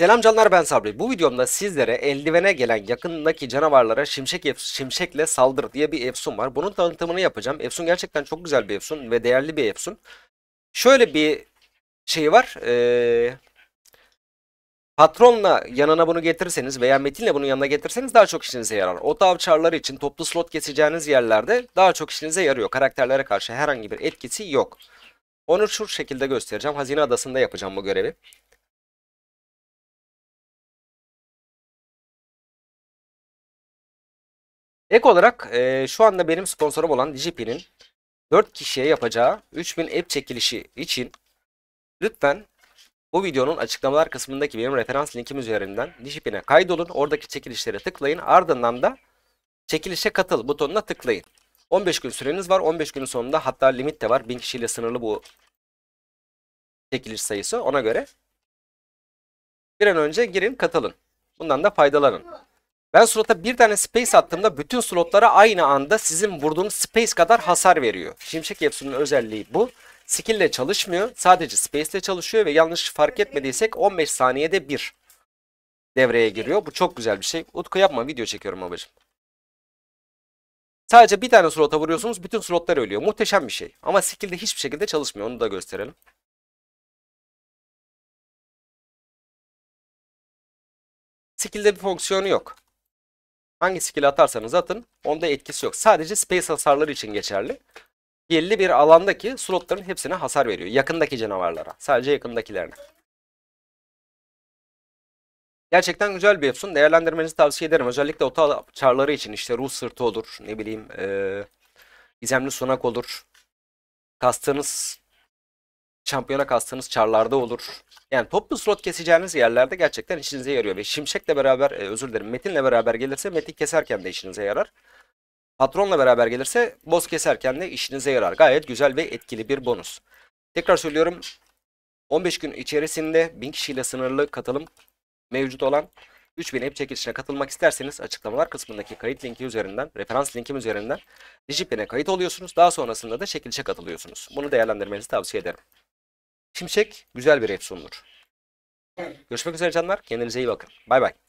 Selam canlar ben Sabri. Bu videomda sizlere eldivene gelen yakındaki canavarlara şimşek şimşekle saldır diye bir efsun var. Bunun tanıtımını yapacağım. Efsun gerçekten çok güzel bir efsun ve değerli bir efsun. Şöyle bir şey var. Ee, patronla yanına bunu getirseniz veya metinle bunun yanına getirseniz daha çok işinize yarar. Ota avçarları için toplu slot keseceğiniz yerlerde daha çok işinize yarıyor. Karakterlere karşı herhangi bir etkisi yok. Onu şu şekilde göstereceğim. Hazine adasında yapacağım bu görevi. Ek olarak e, şu anda benim sponsorum olan Digipi'nin 4 kişiye yapacağı 3000 app çekilişi için lütfen bu videonun açıklamalar kısmındaki benim referans linkim üzerinden Digipin'e kaydolun. Oradaki çekilişlere tıklayın. Ardından da çekilişe katıl butonuna tıklayın. 15 gün süreniz var. 15 günün sonunda hatta limit de var. 1000 kişiyle sınırlı bu çekiliş sayısı. Ona göre bir an önce girin katılın. Bundan da faydalanın. Ben slot'a bir tane space attığımda bütün slotlara aynı anda sizin vurduğunuz space kadar hasar veriyor. Şimşek Yepsu'nun özelliği bu. Skill ile çalışmıyor. Sadece space ile çalışıyor ve yanlış fark etmediysek 15 saniyede bir devreye giriyor. Bu çok güzel bir şey. Utku yapma video çekiyorum abicim. Sadece bir tane slota vuruyorsunuz bütün slotlar ölüyor. Muhteşem bir şey. Ama skill'de hiçbir şekilde çalışmıyor. Onu da gösterelim. Skill'de bir fonksiyonu yok. Hangi skill atarsanız atın onda etkisi yok. Sadece space hasarları için geçerli. Belli bir alandaki slotların hepsine hasar veriyor. Yakındaki canavarlara. Sadece yakındakilerine. Gerçekten güzel bir Epson. Değerlendirmenizi tavsiye ederim. Özellikle ota çarları için işte ruh sırtı olur. Ne bileyim ee, gizemli sunak olur. Kastığınız şampiyona kastığınız çarlarda olur. Yani toplu slot keseceğiniz yerlerde gerçekten işinize yarıyor. Ve Şimşek'le beraber e, özür dilerim Metin'le beraber gelirse Metin keserken de işinize yarar. Patronla beraber gelirse boz keserken de işinize yarar. Gayet güzel ve etkili bir bonus. Tekrar söylüyorum 15 gün içerisinde 1000 kişiyle sınırlı katılım mevcut olan 3000 app çekilişine katılmak isterseniz açıklamalar kısmındaki kayıt linki üzerinden, referans linkim üzerinden Digipin'e kayıt oluyorsunuz. Daha sonrasında da çekilişe katılıyorsunuz. Bunu değerlendirmenizi tavsiye ederim. Şimşek güzel bir rap sunulur. Görüşmek üzere canlar. Kendinize iyi bakın. Bay bay.